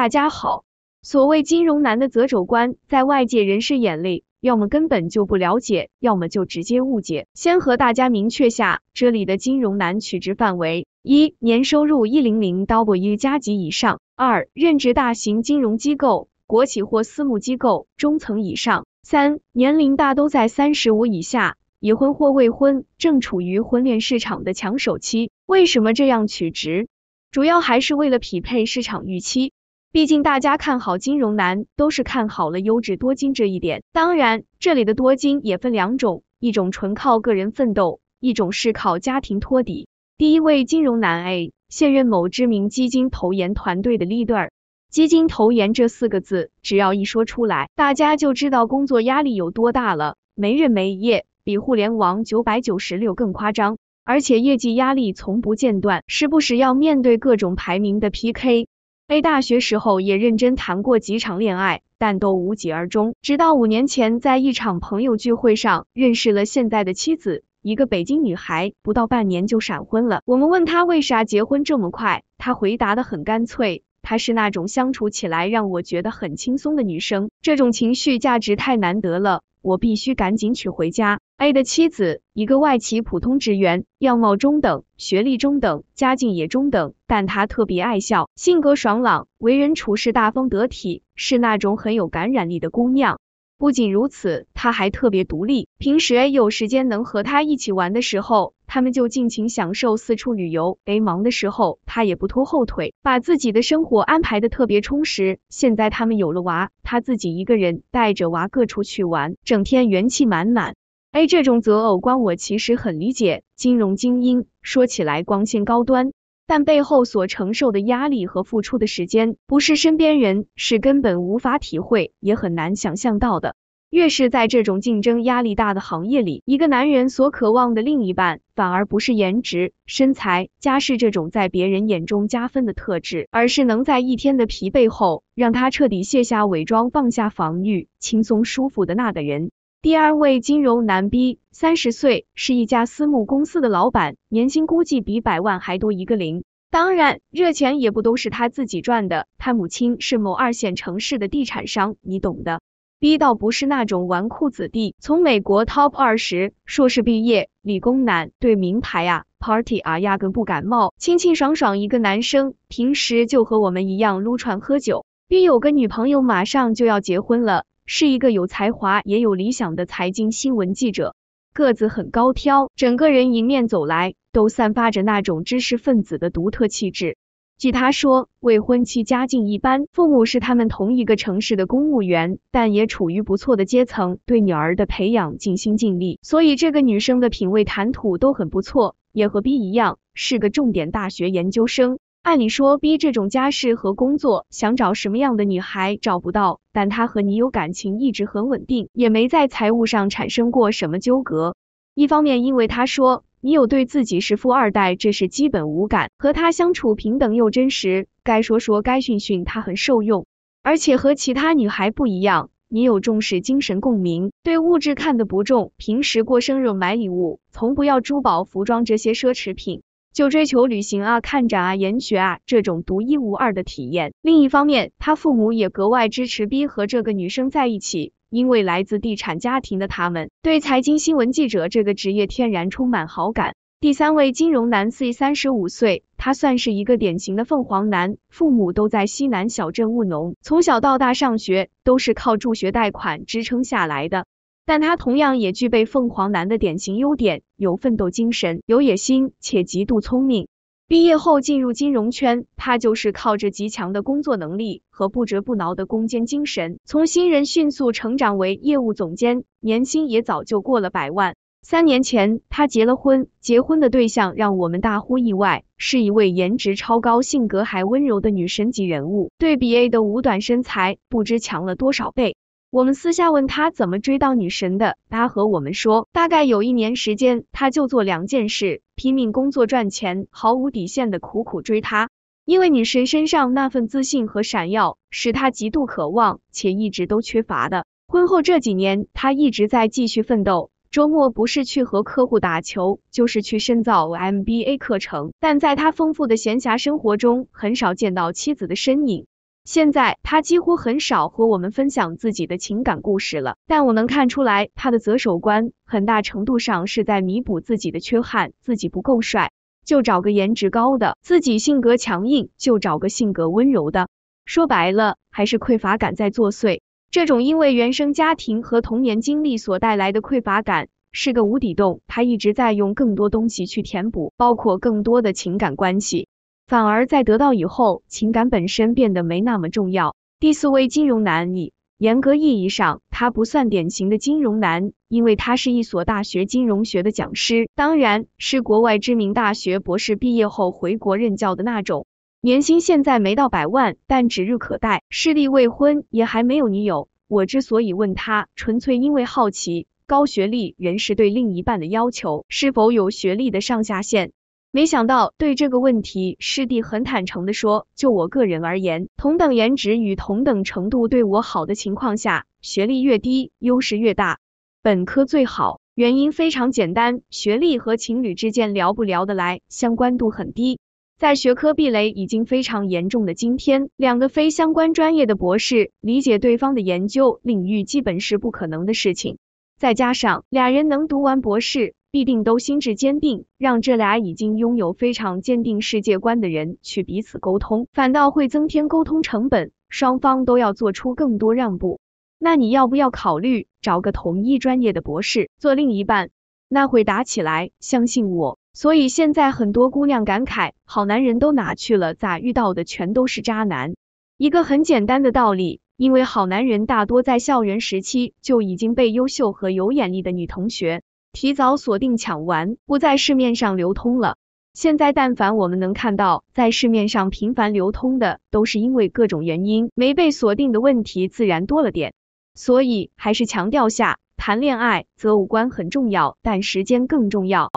大家好，所谓金融男的择偶观，在外界人士眼里，要么根本就不了解，要么就直接误解。先和大家明确下，这里的金融男取值范围：一年收入一零零 double 加级以上；二，任职大型金融机构、国企或私募机构中层以上；三，年龄大都在三十五以下，已婚或未婚，正处于婚恋市场的抢手期。为什么这样取值？主要还是为了匹配市场预期。毕竟大家看好金融男，都是看好了优质多金这一点。当然，这里的多金也分两种，一种纯靠个人奋斗，一种是靠家庭托底。第一位金融男 A，现任某知名基金投研团队的 leader。基金投研这四个字，只要一说出来，大家就知道工作压力有多大了，没日没夜，比互联网九百九十六更夸张，而且业绩压力从不间断，时不时要面对各种排名的 PK。A 大学时候也认真谈过几场恋爱，但都无疾而终。直到五年前，在一场朋友聚会上认识了现在的妻子，一个北京女孩，不到半年就闪婚了。我们问他为啥结婚这么快，他回答的很干脆。她是那种相处起来让我觉得很轻松的女生，这种情绪价值太难得了，我必须赶紧娶回家。A 的妻子，一个外企普通职员，样貌中等，学历中等，家境也中等，但她特别爱笑，性格爽朗，为人处事大方得体，是那种很有感染力的姑娘。不仅如此，他还特别独立。平时 A 有时间能和他一起玩的时候，他们就尽情享受四处旅游。A 忙的时候，他也不拖后腿，把自己的生活安排的特别充实。现在他们有了娃，他自己一个人带着娃各处去玩，整天元气满满。诶，这种择偶观，我其实很理解。金融精英说起来光鲜高端。但背后所承受的压力和付出的时间，不是身边人是根本无法体会，也很难想象到的。越是在这种竞争压力大的行业里，一个男人所渴望的另一半，反而不是颜值、身材、家世这种在别人眼中加分的特质，而是能在一天的疲惫后，让他彻底卸下伪装，放下防御，轻松舒服的那个人。第二位金融男 B，三十岁，是一家私募公司的老板，年薪估计比百万还多一个零。当然，热钱也不都是他自己赚的，他母亲是某二线城市的地产商，你懂的。B 到不是那种纨绔子弟，从美国 top 二十硕士毕业，理工男，对名牌啊、party 啊压根不感冒，清清爽爽一个男生，平时就和我们一样撸串喝酒。B 有个女朋友，马上就要结婚了，是一个有才华也有理想的财经新闻记者，个子很高挑，整个人迎面走来。都散发着那种知识分子的独特气质。据他说，未婚妻家境一般，父母是他们同一个城市的公务员，但也处于不错的阶层，对女儿的培养尽心尽力。所以这个女生的品味、谈吐都很不错，也和 B 一样，是个重点大学研究生。按理说，B 这种家世和工作，想找什么样的女孩找不到。但他和女友感情，一直很稳定，也没在财务上产生过什么纠葛。一方面，因为他说。你有对自己是富二代这是基本无感，和他相处平等又真实，该说说该训训，他很受用。而且和其他女孩不一样，你有重视精神共鸣，对物质看得不重。平时过生日买礼物，从不要珠宝、服装这些奢侈品，就追求旅行啊、看展啊、研学啊这种独一无二的体验。另一方面，他父母也格外支持 B 和这个女生在一起。因为来自地产家庭的他们，对财经新闻记者这个职业天然充满好感。第三位金融男 C，三十五岁，他算是一个典型的凤凰男，父母都在西南小镇务农，从小到大上学都是靠助学贷款支撑下来的。但他同样也具备凤凰男的典型优点，有奋斗精神，有野心，且极度聪明。毕业后进入金融圈，他就是靠着极强的工作能力和不折不挠的攻坚精神，从新人迅速成长为业务总监，年薪也早就过了百万。三年前，他结了婚，结婚的对象让我们大呼意外，是一位颜值超高、性格还温柔的女神级人物。对比 A 的五短身材，不知强了多少倍。我们私下问他怎么追到女神的，他和我们说，大概有一年时间，他就做两件事，拼命工作赚钱，毫无底线的苦苦追她。因为女神身上那份自信和闪耀，是他极度渴望且一直都缺乏的。婚后这几年，他一直在继续奋斗，周末不是去和客户打球，就是去深造 MBA 课程。但在他丰富的闲暇生活中，很少见到妻子的身影。现在他几乎很少和我们分享自己的情感故事了，但我能看出来，他的择偶观很大程度上是在弥补自己的缺憾，自己不够帅就找个颜值高的，自己性格强硬就找个性格温柔的。说白了，还是匮乏感在作祟。这种因为原生家庭和童年经历所带来的匮乏感是个无底洞，他一直在用更多东西去填补，包括更多的情感关系。反而在得到以后，情感本身变得没那么重要。第四位金融男女，严格意义上他不算典型的金融男，因为他是一所大学金融学的讲师，当然是国外知名大学博士毕业后回国任教的那种。年薪现在没到百万，但指日可待。视力未婚，也还没有女友。我之所以问他，纯粹因为好奇，高学历人士对另一半的要求是否有学历的上下限？没想到，对这个问题，师弟很坦诚的说，就我个人而言，同等颜值与同等程度对我好的情况下，学历越低，优势越大，本科最好，原因非常简单，学历和情侣之间聊不聊得来，相关度很低，在学科壁垒已经非常严重的今天，两个非相关专业的博士，理解对方的研究领域基本是不可能的事情，再加上俩人能读完博士。必定都心智坚定，让这俩已经拥有非常坚定世界观的人去彼此沟通，反倒会增添沟通成本，双方都要做出更多让步。那你要不要考虑找个同一专业的博士做另一半？那会打起来，相信我。所以现在很多姑娘感慨，好男人都哪去了？咋遇到的全都是渣男？一个很简单的道理，因为好男人大多在校园时期就已经被优秀和有眼力的女同学。提早锁定抢完，不在市面上流通了。现在，但凡我们能看到在市面上频繁流通的，都是因为各种原因没被锁定的问题，自然多了点。所以，还是强调下，谈恋爱择五官很重要，但时间更重要。